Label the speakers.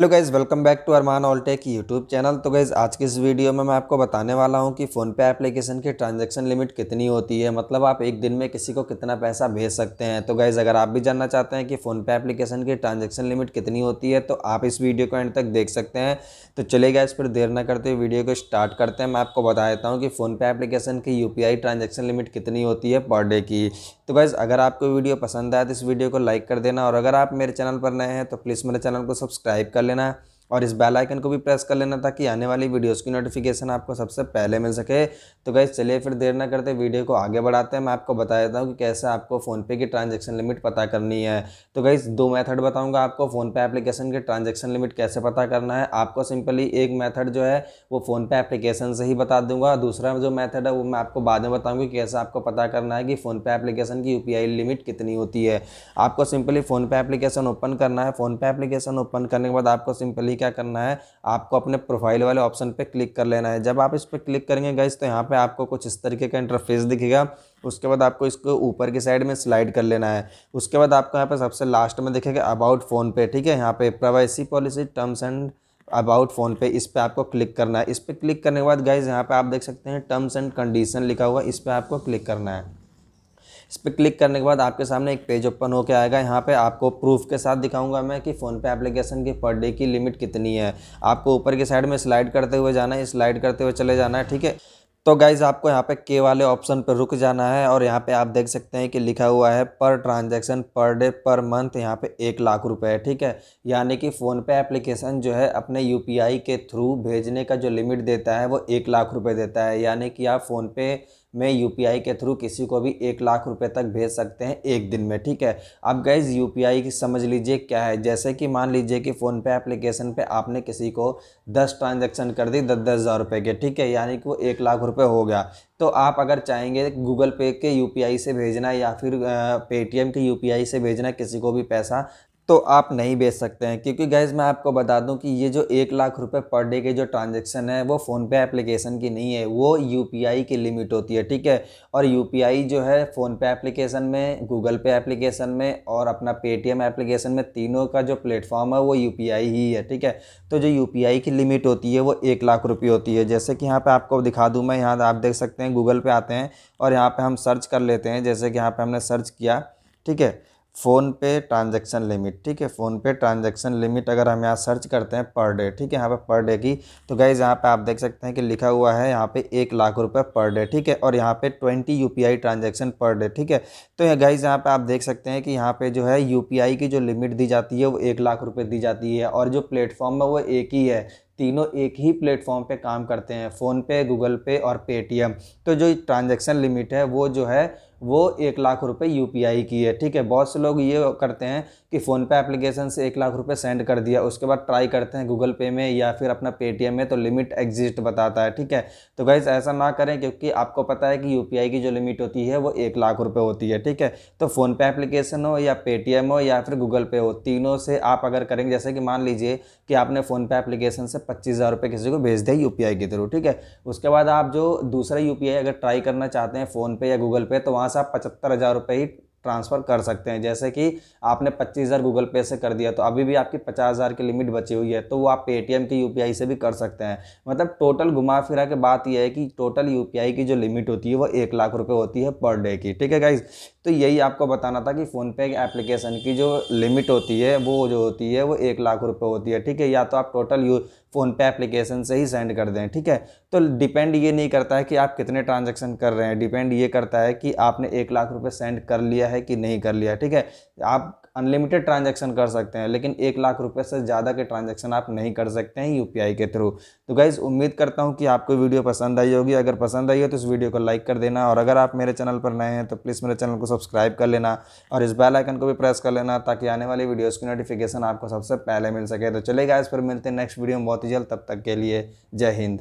Speaker 1: hello guys welcome back to Arman Alltech YouTube channel तो guys आज की इस वीडियो में मैं आपको बताने वाला हूं कि फ़ोनपे एप्लीकेशन की ट्रांजैक्शन लिमिट कितनी होती है मतलब आप एक दिन में किसी को कितना पैसा भेज सकते हैं तो गाइज़ अगर आप भी जानना चाहते हैं कि फ़ोनपे एप्लीकेशन की ट्रांजेक्शन लिमिट कितनी होती है तो आप इस वीडियो को एंड तक देख सकते हैं तो चले गए फिर देर ना करते वीडियो को स्टार्ट करते हैं मैं आपको बता देता हूँ कि फ़ोनपे एप्लीकेशन की यू ट्रांजेक्शन लिमिट कितनी होती है पर डे की तो बस अगर आपको वीडियो पसंद आया तो इस वीडियो को लाइक कर देना और अगर आप मेरे चैनल पर नए हैं तो प्लीज़ मेरे चैनल को सब्सक्राइब कर लेना और इस बेल आइकन को भी प्रेस कर लेना ताकि आने वाली वीडियोस की नोटिफिकेशन आपको सबसे पहले मिल सके तो गाइज चलिए फिर देर ना करते वीडियो को आगे बढ़ाते हैं मैं आपको बता देता हूँ कि कैसे आपको फ़ोनपे की ट्रांजैक्शन लिमिट पता करनी है तो गाइज दो मैथड बताऊँगा आपको फ़ोनपे एप्लीकेशन की ट्रांजेक्शन लिमिट कैसे पता करना है आपको सिंपली एक मैथड जो है वो फ़ोनपे एप्लीकेशन से ही बता दूंगा दूसरा जो मैथड है वो मैं आपको बाद में बताऊँगी कैसे आपको पता करना है कि फ़ोनपे एप्लीकेशन की यू लिमिट कितनी होती है आपको सिंपली फ़ोनपे एप्लीकेशन ओपन करना है फ़ोनपे एप्लीकेशन ओपन करने के बाद आपको सिंपली क्या करना है आपको अपने प्रोफाइल वाले ऑप्शन पे क्लिक कर लेना है जब आप इस पर क्लिक करेंगे गैस तो यहाँ पे आपको कुछ इस तरीके का इंटरफेस दिखेगा उसके बाद आपको इसको ऊपर की साइड में स्लाइड कर लेना है उसके बाद आपको यहाँ पर सबसे लास्ट में दिखेगा अबाउट फ़ोन पे ठीक है यहाँ पे privacy policy terms and about PhonePe इस पर आपको क्लिक करना है इस पर क्लिक करने के बाद गाइज यहाँ पे आप देख सकते हैं टर्म्स एंड कंडीशन लिखा हुआ इस पर आपको क्लिक करना है इस पर क्लिक करने के बाद आपके सामने एक पेज ओपन होकर आएगा यहाँ पे आपको प्रूफ के साथ दिखाऊंगा मैं कि फ़ोनपे एप्लीकेशन की पर डे की लिमिट कितनी है आपको ऊपर की साइड में स्लाइड करते हुए जाना है स्लाइड करते हुए चले जाना है ठीक है तो गाइज़ आपको यहाँ पे के वाले ऑप्शन पर रुक जाना है और यहाँ पे आप देख सकते हैं कि लिखा हुआ है पर transaction per day per month यहाँ पे एक लाख रुपए है ठीक है यानी कि फ़ोनपे एप्लीकेशन जो है अपने यूपीआई के थ्रू भेजने का जो लिमिट देता है वो एक लाख रुपए देता है यानी कि आप फ़ोनपे में यू के थ्रू किसी को भी एक लाख रुपए तक भेज सकते हैं एक दिन में ठीक है अब गाइज यू की समझ लीजिए क्या है जैसे कि मान लीजिए कि फ़ोनपे एप्लीकेशन पे आपने किसी को दस ट्रांजेक्शन कर दी दस दस हज़ार रुपये के ठीक है यानी कि वो एक लाख रुपये हो गया तो आप अगर चाहेंगे गूगल पे के यू से भेजना या फिर पेटीएम के यू से भेजना किसी को भी पैसा तो आप नहीं बेच सकते हैं क्योंकि गैज़ मैं आपको बता दूं कि ये जो एक लाख रुपए पर डे के जो ट्रांजैक्शन है वो फ़ोनपे एप्लीकेशन की नहीं है वो यूपीआई की लिमिट होती है ठीक है और यूपीआई जो है फ़ोनपे एप्लीकेशन में गूगल पे एप्लीकेशन में और अपना पेटीएम एप्लीकेशन में तीनों का जो प्लेटफॉर्म है वो यू ही है ठीक है तो जो यू की लिमिट होती है वो एक लाख रुपये होती है जैसे कि यहाँ पर आपको दिखा दूँ मैं यहाँ आप देख सकते हैं गूगल पे आते हैं और यहाँ पर हम सर्च कर लेते हैं जैसे कि यहाँ पर हमने सर्च किया ठीक है फ़ोन पे ट्रांजैक्शन लिमिट ठीक है फ़ोन पे ट्रांजैक्शन लिमिट अगर हम यहाँ सर्च करते हैं पर डे ठीक है यहाँ पे पर डे की तो गाइज़ यहाँ पे आप देख सकते हैं कि लिखा हुआ है यहाँ पे एक लाख रुपए पर डे ठीक है और यहाँ पे twenty U transaction per day ठीक है तो ये गाइज़ यहाँ पर आप देख सकते हैं कि यहाँ पर जो है यू की जो लिमिट दी जाती है वो एक लाख रुपये दी जाती है और जो प्लेटफॉर्म है वो एक ही है तीनों एक ही प्लेटफॉर्म पर काम करते हैं फ़ोनपे गूगल पे और पेटीएम तो जो ट्रांजेक्शन लिमिट है वो जो है वो एक लाख रुपए यूपीआई की है ठीक है बहुत से लोग ये करते हैं कि फ़ोनपे एप्लीकेशन से एक लाख रुपए सेंड कर दिया उसके बाद ट्राई करते हैं गूगल पे में या फिर अपना पेटीएम में तो लिमिट एग्जिस्ट बताता है ठीक है तो गाइज ऐसा ना करें क्योंकि आपको पता है कि यू की जो लिमिट होती है वो एक लाख रुपये होती है ठीक है तो फ़ोनपे एप्लीकेशन हो या पेटीएम हो या फिर गूगल पे हो तीनों से आप अगर करेंगे जैसे कि मान लीजिए कि आपने फ़ोनपे एप्लीकेशन से पच्चीस हज़ार रुपये किसी को भेज दिया यू के थ्रू ठीक है उसके बाद आप जो दूसरा यू अगर ट्राई करना चाहते हैं फ़ोनपे या गूगल पे तो वहाँ वहाँ से आप पचहत्तर हज़ार रुपये ही ट्रांसफ़र कर सकते हैं जैसे कि आपने पच्चीस हज़ार गूगल पे से कर दिया तो अभी भी आपकी पचास हज़ार की लिमिट बची हुई है तो वो आप पेटीएम की यूपीआई से भी कर सकते हैं मतलब टोटल घुमा फिरा के बात यह है कि टोटल यूपीआई की जो लिमिट होती है वो एक लाख रुपये होती है पर डे की ठीक है गाइज तो यही आपको बताना था कि फ़ोनपे एप्लीकेशन की जो लिमिट होती है वो जो होती है वो एक लाख रुपये होती है ठीक है या तो आप टोटल यू फ़ोनपे एप्लीकेशन से ही सेंड कर दें ठीक है तो डिपेंड ये नहीं करता है कि आप कितने ट्रांजेक्शन कर रहे हैं डिपेंड ये करता है कि आपने एक लाख रुपये सेंड कर लिया है कि नहीं कर लिया ठीक है आप अनलिमिटेड ट्रांजैक्शन कर सकते हैं लेकिन एक लाख रुपये से ज़्यादा के ट्रांजैक्शन आप नहीं कर सकते हैं यूपीआई के थ्रू तो गाइज़ उम्मीद करता हूँ कि आपको वीडियो पसंद आई होगी अगर पसंद आई हो तो इस वीडियो को लाइक कर देना और अगर आप मेरे चैनल पर नए हैं तो प्लीज़ मेरे चैनल को सब्सक्राइब कर लेना और इस बेल आइकन को भी प्रेस कर लेना ताकि आने वाली वीडियोज़ की नोटिफिकेशन आपको सबसे पहले मिल सके तो चलेगा इस पर मिलते हैं नेक्स्ट वीडियो में बहुत ही जल्द तब तक के लिए जय हिंद